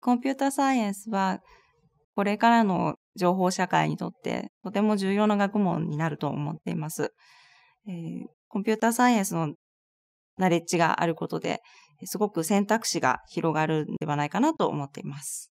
コンピュータサイエンスはこれからの情報社会にとってとても重要な学問になると思っています。えー、コンピュータサイエンスのナレッジがあることですごく選択肢が広がるんではないかなと思っています。